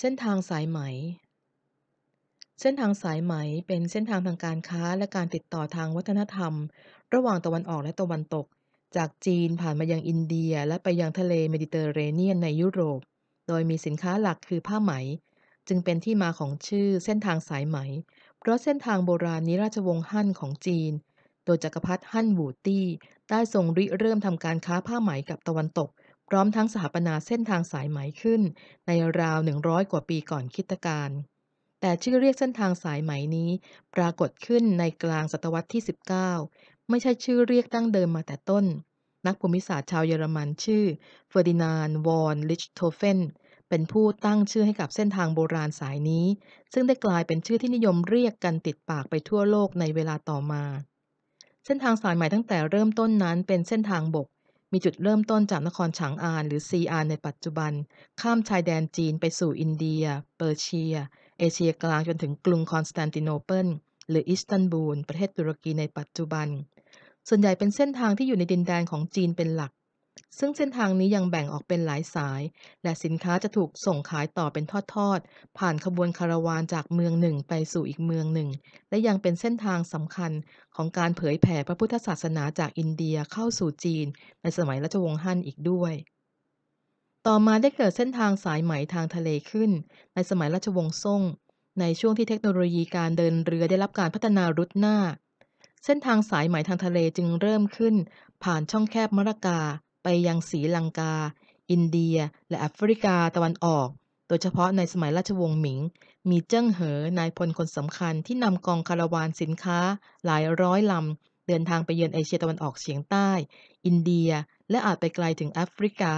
เส้นทางสายไหม เส้นทางสายไหมเป็นเส้นทางทางการค้าและการติดต่อทางวัฒนธรรม ระหว่างตะวันออกและตะวันตก จากจีนผ่านมายังอินเดีย และไปยังทะเลเมดิเตอร์เรเนียนในยุโรป โดยมีสินค้าหลักคือผ้าไหม จึงเป็นที่มาของชื่อเส้นทางสายไหม เพราะเส้นทางโบราณนี้ราชวงศ์ฮั่นของจีน โดยจกักรพรรดิฮั่นบูตี้ ได้ทรงริเริ่มทำการค้าผ้าไหมกับตะวันตกพร้อมทั้งสถาปนาเส้นทางสายไหมขึ้น ในราว 100 กว่าปีก่อนคิตการ แต่ชื่อเรียกเส้นทางสายไหมนี้ปรากฏขึ้นในกลางศตวรรษที่ 19 ไม่ใช่ชื่อเรียกตั้งเดิมมาแต่ต้น นักภูมิศาสตร์ชาวเยอรมันชื่อ เฟอร์ดินานวอนลิชโทเฟน เป็นผู้ตั้งชื่อให้กับเส้นทางโบราณสายนี้ ซึ่งได้กลายเป็นชื่อที่นิยมเรียกกันติดปากไปทั่วโลกในเวลาต่อมา เส้นทางสายใหม่ตั้งแต่เริ่มต้นนั้นเป็นเส้นทางบกมีจุดเริ่มต้นจากนครฉางอานหรือซีอานในปัจจุบัน ข้ามชายแดนจีนไปสู่อินเดีย เปอร์เชีย เอเชียกลางจนถึงกรุงคอนสแตนติโนเปิล หรืออิสตันบูล ประเทศตุรกีในปัจจุบัน ส่วนใหญ่เป็นเส้นทางที่อยู่ในดินแดนของจีนเป็นหลักซึ่งเส้นทางนี้ยังแบ่งออกเป็นหลายสาย และสินค้าจะถูกส่งขายต่อเป็นทอดๆ ผ่านขบวนคาราวานจากเมืองหนึ่งไปสู่อีกเมืองหนึ่ง และยังเป็นเส้นทางสำคัญของการเผยแผ่พระพุทธศาสนาจากอินเดียเข้าสู่จีน ในสมัยรัชวงศ์ฮั่นอีกด้วย ต่อมาได้เกิดเส้นทางสายไหมทางทะเลขึ้น ในสมัยรัชวงศ์ซ่ง ในช่วงที่เทคโนโลยีการเดินเรือได้รับการพัฒนารุดหน้า เส้นทางสายไหมทางทะเลจึงเริ่มขึ้น ผ่านช่องแคบมรกาไปยังสีลังกา อินเดีย และแอฟริกาตะวันออก โดยเฉพาะในสมัยราชวงศ์หมิง มีเจิ้งเหอ นายพลคนสำคัญที่นำกองคาราวานสินค้าหลายร้อยลำเดินทางไปเยือนเอเชียตะวันออกเฉียงใต้ อินเดีย และอาจไปไกลถึงแอฟริกา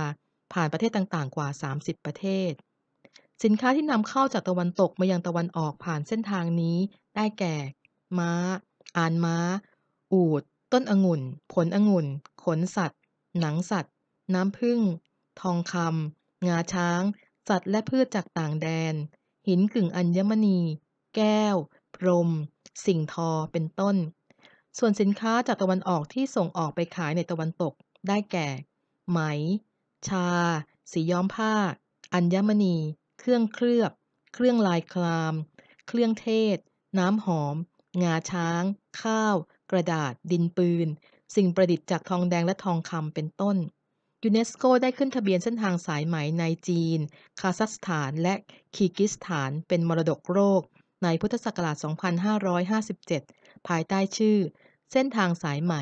ผ่านประเทศต่าง ๆ กว่า 30 ประเทศ สินค้าที่นำเข้าจากตะวันตกมายังตะวันออกผ่านเส้นทางนี้ ได้แก่ ม้า อานม้า อูด ต้นองุ่น ผลองุ่น ขนสัตวหนังสัตว์ น้ำผึ้ง ทองคำ งาช้าง สัตว์และพืชจากต่างแดน หินกึ่งอัญมณี แก้ว พรม สิ่งทอเป็นต้น ส่วนสินค้าจากตะวันออกที่ส่งออกไปขายในตะวันตกได้แก่ไหมชาสีย้อมผ้า อัญมณี เครื่องเคลือบ เครื่องลายคลาม เครื่องเทศ น้ำหอม งาช้าง ข้าว กระดาษ ดินปืนสิ่งประดิษฐ์จากทองแดงและทองคำเป็นต้นยูเนสโกได้ขึ้นทะเบียนเส้นทางสายไหมในจีน คาซัคสถานและคีกิสถานเป็นมรดกโลกในพุทธศักราช 2557 ภายใต้ชื่อ เส้นทางสายไหม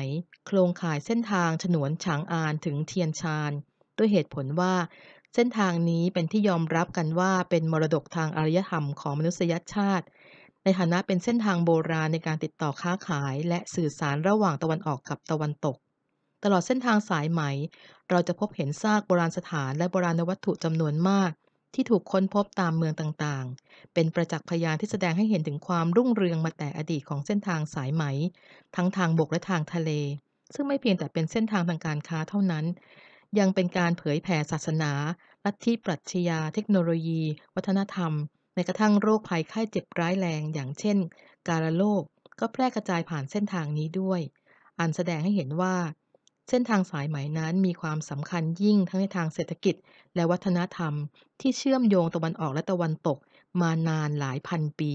โครงข่ายเส้นทางฉนวน ฉางอานถึงเทียนชานด้วยเหตุผลว่า เส้นทางนี้เป็นที่ยอมรับกันว่าเป็นมรดกทางอารยธรรมของมนุษยชาติในฐานะเป็นเส้นทางโบราณในการติดต่อค้าขายและสื่อสารระหว่างตะวันออกกับตะวันตก ตลอดเส้นทางสายไหม เราจะพบเห็นซากโบราณสถานและโบราณวัตถุจำนวนมาก ที่ถูกค้นพบตามเมืองต่างๆ เป็นประจักษ์พยานที่แสดงให้เห็นถึงความรุ่งเรืองมาแต่อดีตของเส้นทางสายไหม ทั้งทางบกและทางทะเล ซึ่งไม่เพียงแต่เป็นเส้นทางทางการค้าเท่านั้น ยังเป็นการเผยแผ่ศาสนาลัทธิปรัชญาเทคโนโลยี วัฒนธรรมแม้กระทั่งโรคภัยไข้เจ็บร้ายแรงอย่างเช่นการโรคก็แพร่กระจายผ่านเส้นทางนี้ด้วย อันแสดงให้เห็นว่า เส้นทางสายไหมนั้นมีความสำคัญยิ่งทั้งในทางเศรษฐกิจและวัฒนธรรม ที่เชื่อมโยงตะวันออกและตะวันตกมานานหลายพันปี